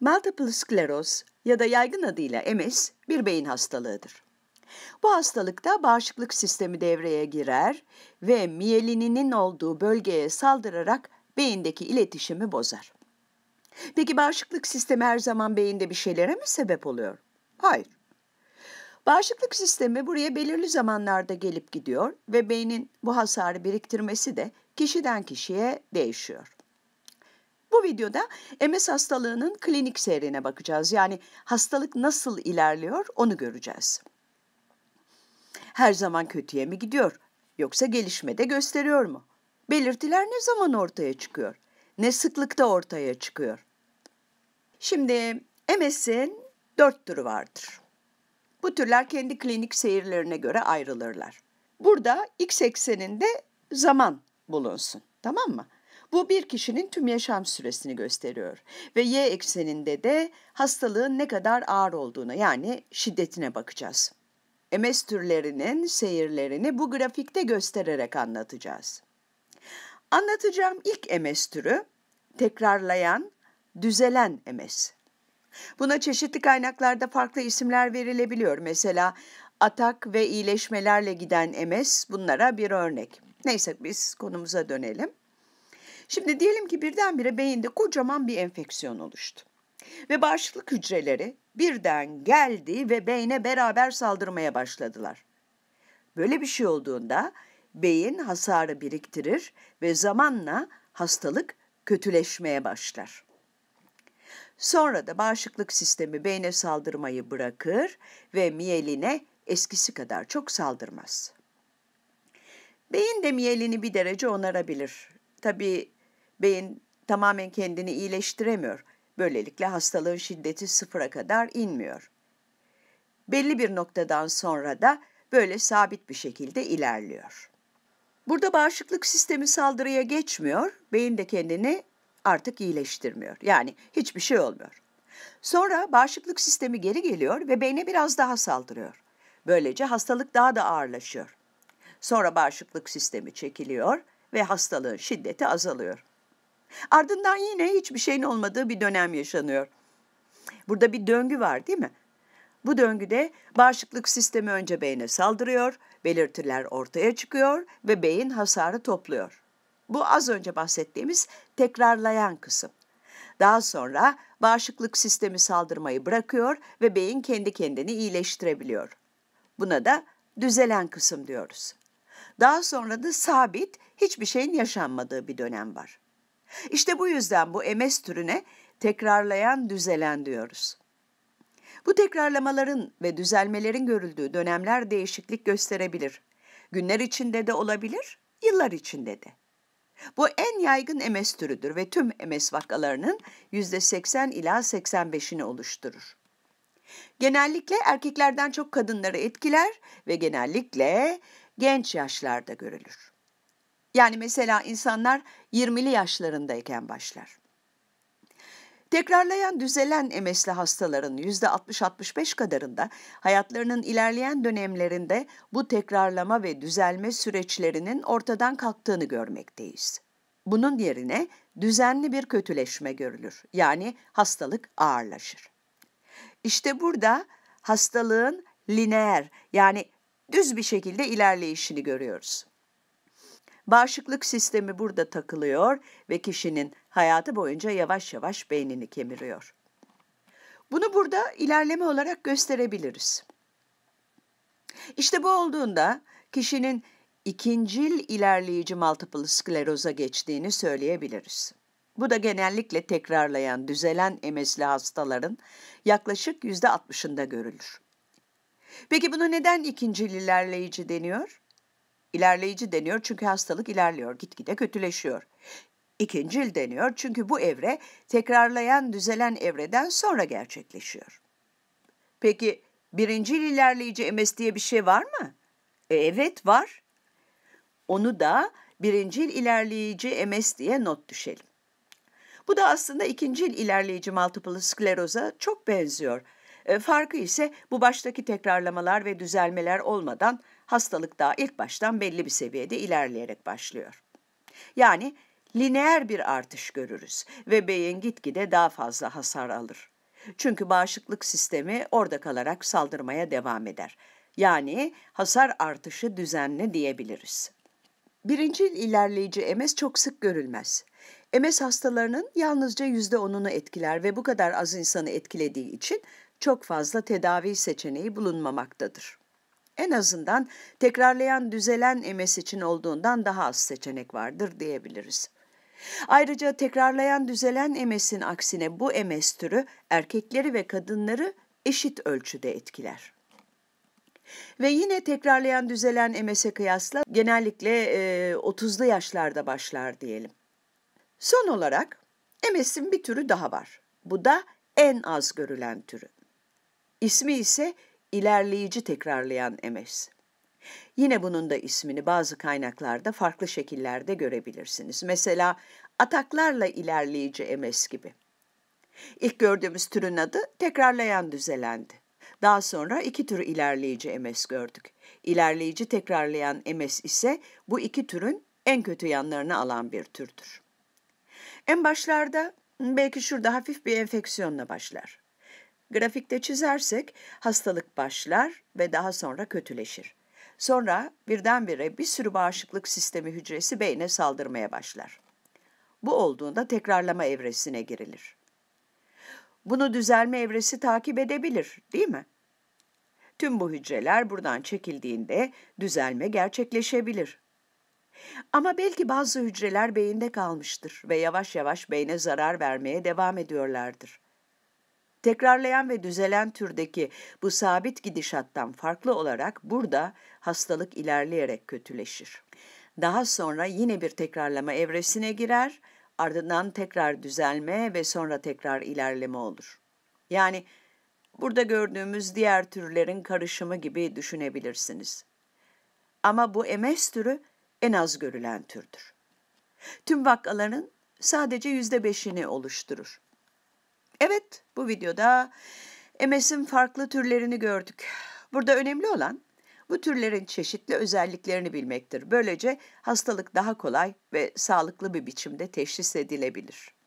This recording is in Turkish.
Multiple skleroz ya da yaygın adıyla MS bir beyin hastalığıdır. Bu hastalıkta bağışıklık sistemi devreye girer ve miyelininin olduğu bölgeye saldırarak beyindeki iletişimi bozar. Peki bağışıklık sistemi her zaman beyinde bir şeylere mi sebep oluyor? Hayır. Bağışıklık sistemi buraya belirli zamanlarda gelip gidiyor ve beynin bu hasarı biriktirmesi de kişiden kişiye değişiyor. Bu videoda MS hastalığının klinik seyrine bakacağız. Yani hastalık nasıl ilerliyor onu göreceğiz. Her zaman kötüye mi gidiyor yoksa gelişmede gösteriyor mu? Belirtiler ne zaman ortaya çıkıyor? Ne sıklıkta ortaya çıkıyor? Şimdi MS'in dört türü vardır. Bu türler kendi klinik seyirlerine göre ayrılırlar. Burada x ekseninde zaman bulunsun. Tamam mı? Bu bir kişinin tüm yaşam süresini gösteriyor ve y ekseninde de hastalığın ne kadar ağır olduğuna yani şiddetine bakacağız. MS türlerinin seyirlerini bu grafikte göstererek anlatacağız. Anlatacağım ilk MS türü tekrarlayan, düzelen MS. Buna çeşitli kaynaklarda farklı isimler verilebiliyor. Mesela atak ve iyileşmelerle giden MS bunlara bir örnek. Neyse biz konumuza dönelim. Şimdi diyelim ki birdenbire beyinde kocaman bir enfeksiyon oluştu. Ve bağışıklık hücreleri birden geldi ve beyne beraber saldırmaya başladılar. Böyle bir şey olduğunda beyin hasarı biriktirir ve zamanla hastalık kötüleşmeye başlar. Sonra da bağışıklık sistemi beyne saldırmayı bırakır ve miyeline eskisi kadar çok saldırmaz. Beyin de miyelini bir derece onarabilir. Tabii Beyin tamamen kendini iyileştiremiyor. Böylelikle hastalığın şiddeti sıfıra kadar inmiyor. Belli bir noktadan sonra da böyle sabit bir şekilde ilerliyor. Burada bağışıklık sistemi saldırıya geçmiyor, beyin de kendini artık iyileştirmiyor. Yani hiçbir şey olmuyor. Sonra bağışıklık sistemi geri geliyor ve beyne biraz daha saldırıyor. Böylece hastalık daha da ağırlaşıyor. Sonra bağışıklık sistemi çekiliyor ve hastalığın şiddeti azalıyor. Ardından yine hiçbir şeyin olmadığı bir dönem yaşanıyor. Burada bir döngü var değil mi? Bu döngüde bağışıklık sistemi önce beyne saldırıyor, belirtiler ortaya çıkıyor ve beyin hasarı topluyor. Bu az önce bahsettiğimiz tekrarlayan kısım. Daha sonra bağışıklık sistemi saldırmayı bırakıyor ve beyin kendi kendini iyileştirebiliyor. Buna da düzelen kısım diyoruz. Daha sonra da sabit, hiçbir şeyin yaşanmadığı bir dönem var. İşte bu yüzden bu emes türüne tekrarlayan düzelen diyoruz. Bu tekrarlamaların ve düzelmelerin görüldüğü dönemler değişiklik gösterebilir. Günler içinde de olabilir, yıllar içinde de. Bu en yaygın emes türüdür ve tüm emes vakalarının %80 ila 85'ini oluşturur. Genellikle erkeklerden çok kadınları etkiler ve genellikle genç yaşlarda görülür. Yani mesela insanlar 20'li yaşlarındayken başlar. Tekrarlayan düzelen emesli hastaların %60-65 kadarında hayatlarının ilerleyen dönemlerinde bu tekrarlama ve düzelme süreçlerinin ortadan kalktığını görmekteyiz. Bunun yerine düzenli bir kötüleşme görülür. Yani hastalık ağırlaşır. İşte burada hastalığın lineer yani düz bir şekilde ilerleyişini görüyoruz. Bağışıklık sistemi burada takılıyor ve kişinin hayatı boyunca yavaş yavaş beynini kemiriyor. Bunu burada ilerleme olarak gösterebiliriz. İşte bu olduğunda kişinin ikincil ilerleyici multiple skleroza geçtiğini söyleyebiliriz. Bu da genellikle tekrarlayan, düzelen emesli hastaların yaklaşık %60'ında görülür. Peki bunu neden ikincil ilerleyici deniyor? İlerleyici deniyor çünkü hastalık ilerliyor, gitgide kötüleşiyor. İkincil deniyor çünkü bu evre tekrarlayan düzelen evreden sonra gerçekleşiyor. Peki birincil ilerleyici MS diye bir şey var mı? E, evet var. Onu da birincil ilerleyici MS diye not düşelim. Bu da aslında ikincil ilerleyici multiple skleroza çok benziyor. E, farkı ise bu baştaki tekrarlamalar ve düzelmeler olmadan hastalık daha ilk baştan belli bir seviyede ilerleyerek başlıyor. Yani lineer bir artış görürüz ve beyin gitgide daha fazla hasar alır. Çünkü bağışıklık sistemi orada kalarak saldırmaya devam eder. Yani hasar artışı düzenli diyebiliriz. Birincil ilerleyici MS çok sık görülmez. MS hastalarının yalnızca %10'unu etkiler ve bu kadar az insanı etkilediği için çok fazla tedavi seçeneği bulunmamaktadır en azından tekrarlayan düzelen emes için olduğundan daha az seçenek vardır diyebiliriz. Ayrıca tekrarlayan düzelen emesin aksine bu emes türü erkekleri ve kadınları eşit ölçüde etkiler. Ve yine tekrarlayan düzelen emese kıyasla genellikle e, 30'lu yaşlarda başlar diyelim. Son olarak emesin bir türü daha var. Bu da en az görülen türü. İsmi ise ilerleyici tekrarlayan emes. Yine bunun da ismini bazı kaynaklarda farklı şekillerde görebilirsiniz. Mesela ataklarla ilerleyici emes gibi. İlk gördüğümüz türün adı tekrarlayan düzelendi. Daha sonra iki tür ilerleyici emes gördük. İlerleyici tekrarlayan emes ise bu iki türün en kötü yanlarını alan bir türdür. En başlarda hmm, belki şurada hafif bir enfeksiyonla başlar. Grafikte çizersek hastalık başlar ve daha sonra kötüleşir. Sonra birdenbire bir sürü bağışıklık sistemi hücresi beyne saldırmaya başlar. Bu olduğunda tekrarlama evresine girilir. Bunu düzelme evresi takip edebilir, değil mi? Tüm bu hücreler buradan çekildiğinde düzelme gerçekleşebilir. Ama belki bazı hücreler beyinde kalmıştır ve yavaş yavaş beyne zarar vermeye devam ediyorlardır. Tekrarlayan ve düzelen türdeki bu sabit gidişattan farklı olarak burada hastalık ilerleyerek kötüleşir. Daha sonra yine bir tekrarlama evresine girer, ardından tekrar düzelme ve sonra tekrar ilerleme olur. Yani burada gördüğümüz diğer türlerin karışımı gibi düşünebilirsiniz. Ama bu MS türü en az görülen türdür. Tüm vakaların sadece %5'ini oluşturur. Evet, bu videoda MS'in farklı türlerini gördük. Burada önemli olan bu türlerin çeşitli özelliklerini bilmektir. Böylece hastalık daha kolay ve sağlıklı bir biçimde teşhis edilebilir.